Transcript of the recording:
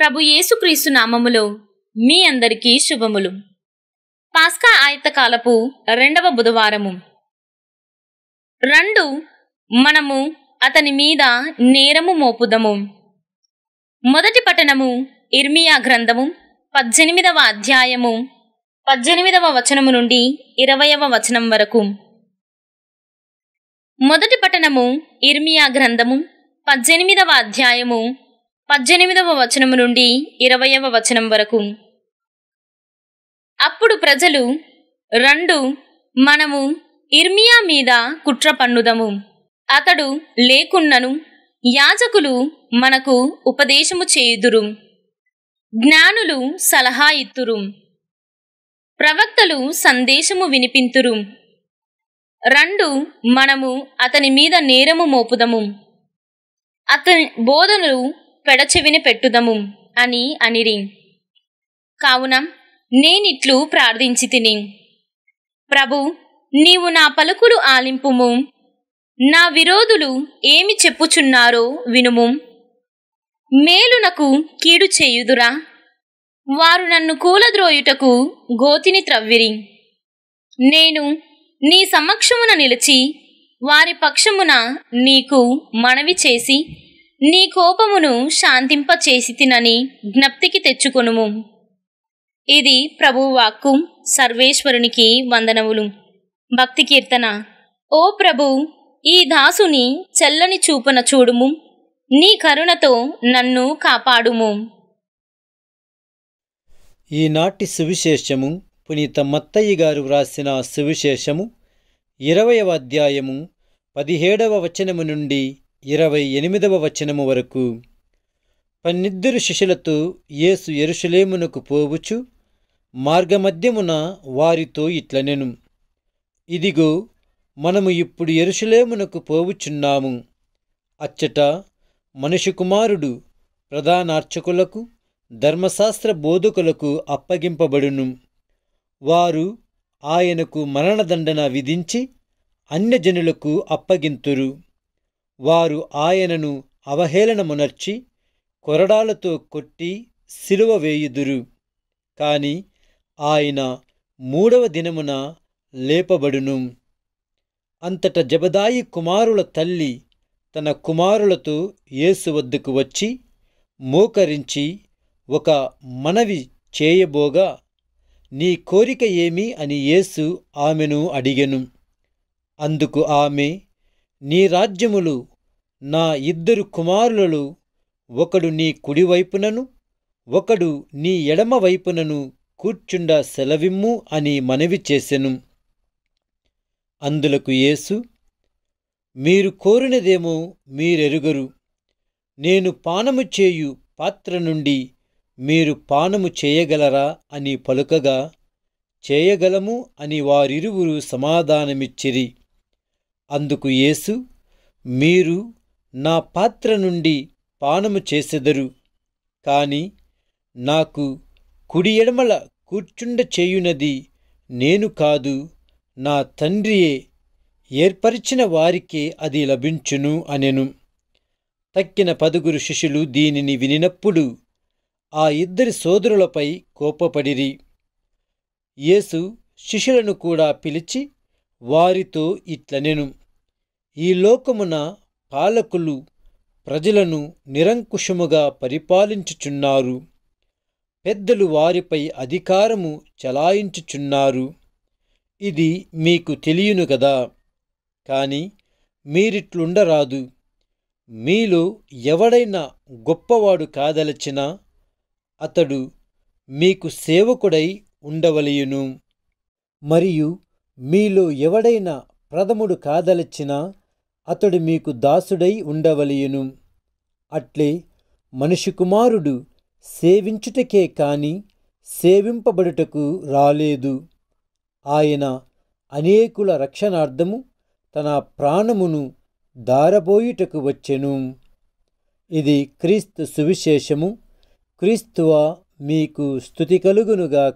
ప్రభు యేసుక్రీస్తు నామములో మీ అందరికీ శుభములు పాస్కా ఆయుతకాలపు రెండవ బుధవారము రెండు మనము అతని మీద నేరము మోపుదము మొదటి పట్టణము ఇర్మియా గ్రంథము పద్దెనిమిదవ అధ్యాయము పద్దెనిమిదవ వచనము నుండి ఇరవయవ వచనం వరకు మొదటి పట్టణము ఇర్మియా గ్రంథము పద్దెనిమిదవ అధ్యాయము పద్దెనిమిదవ వచనము నుండి ఇరవయవ వచనం వరకు అప్పుడు ప్రజలు రెండు మనము ఇర్మియా మీద కుట్ర పన్నుదము అతడు లేకున్నను యాజకులు మనకు ఉపదేశము చేయుదురు జ్ఞానులు సలహా ఇత్తురు ప్రవక్తలు సందేశము వినిపింతురు రెండు మనము అతని మీద నేరము మోపుదము అతని బోధనలు పెడచెవిని పెట్టుదము అని అనిరి కావున నేనిట్లు ప్రార్థించి తిని ప్రభు నీవు నా పలుకులు ఆలింపుము నా విరోధులు ఏమి చెప్పుచున్నారో వినుము మేలునకు కీడు చేయుదురా వారు నన్ను కూలద్రోయుటకు గోతిని త్రవ్విరి నేను నీ సమక్షమున నిలిచి వారి పక్షమున నీకు మనవి చేసి నీ కోపమును తినని జ్ఞప్తికి తెచ్చుకొనుము ఇది ప్రభువాక్కు సర్వేశ్వరునికి వందనములు భక్తి కీర్తన ఓ ప్రభు ఈ దాసుని చల్లని చూపున చూడుము నీ కరుణతో నన్ను కాపాడుము ఈనాటి సువిశేషము పునీత మత్తయ్య గారు వ్రాసిన సువిశేషము ఇరవయవ అధ్యాయము పదిహేడవ వచనము నుండి ఇరవై ఎనిమిదవ వచనము వరకు పన్నిద్దరు శిష్యులతో యేసు ఎరుషులేమునకు పోవచ్చు మార్గమధ్యమున వారితో ఇట్లనెను ఇదిగో మనము ఇప్పుడు ఎరుషులేమునకు పోవుచున్నాము అచ్చట మనుషు కుమారుడు ప్రధానార్చకులకు ధర్మశాస్త్ర బోధకులకు అప్పగింపబడును వారు ఆయనకు మరణదండన విధించి అన్యజనులకు అప్పగింతురు వారు ఆయనను అవహేళనమునర్చి కొరడాలతో కొట్టి సిలువ వేయుదురు కాని ఆయన మూడవ దినమున లేపబడును అంతట జబదాయి కుమారుల తల్లి తన కుమారులతో యేసు వద్దకు వచ్చి మోకరించి ఒక మనవి చేయబోగా నీ కోరిక ఏమి అని యేసు ఆమెను అడిగెను అందుకు ఆమె నీ రాజ్యములు నా ఇద్దరు కుమారులలో ఒకడు నీ కుడివైపునను ఒకడు నీ ఎడమ వైపునను కూర్చుండ సెలవిమ్ము అని మనవి చేసెను అందులకు యేసు మీరు కోరినదేమో మీరెరుగరు నేను పానము చేయు పాత్ర నుండి మీరు పానము చేయగలరా అని పలుకగా చేయగలము అని వారిరువురు సమాధానమిచ్చిరి అందుకు యేసు మీరు నా పాత్ర నుండి పానము చేసెదరు కాని నాకు కుడి ఎడమల కూర్చుండ చేయునది నేను కాదు నా తండ్రియే ఏర్పరిచిన వారికే అది లభించును అనెను తక్కిన పదుగురు శిష్యులు దీనిని వినినప్పుడు ఆ ఇద్దరి సోదరులపై కోపపడిరి యేసు శిష్యులను కూడా పిలిచి వారితో ఇట్లనెను ఈ లోకమున పాలకులు ప్రజలను నిరంకుశముగా పరిపాలించుచున్నారు పెద్దలు వారిపై అధికారము చలాయించుచున్నారు ఇది మీకు తెలియను కదా కాని మీరిట్లుండరాదు మీలో ఎవడైనా గొప్పవాడు కాదలచినా అతడు మీకు సేవకుడై ఉండవలయును మరియు మీలో ఎవడైనా ప్రథముడు కాదలచ్చినా అతడు మీకు దాసుడై ఉండవలయను అట్లే మనిషి కుమారుడు సేవించుటకే కాని సేవింపబడుటకు రాలేదు ఆయన అనేకుల రక్షణార్థము తన ప్రాణమును దారబోయుటకు వచ్చెను ఇది క్రీస్తు సువిశేషము క్రీస్తువా మీకు స్థుతి కలుగునుగా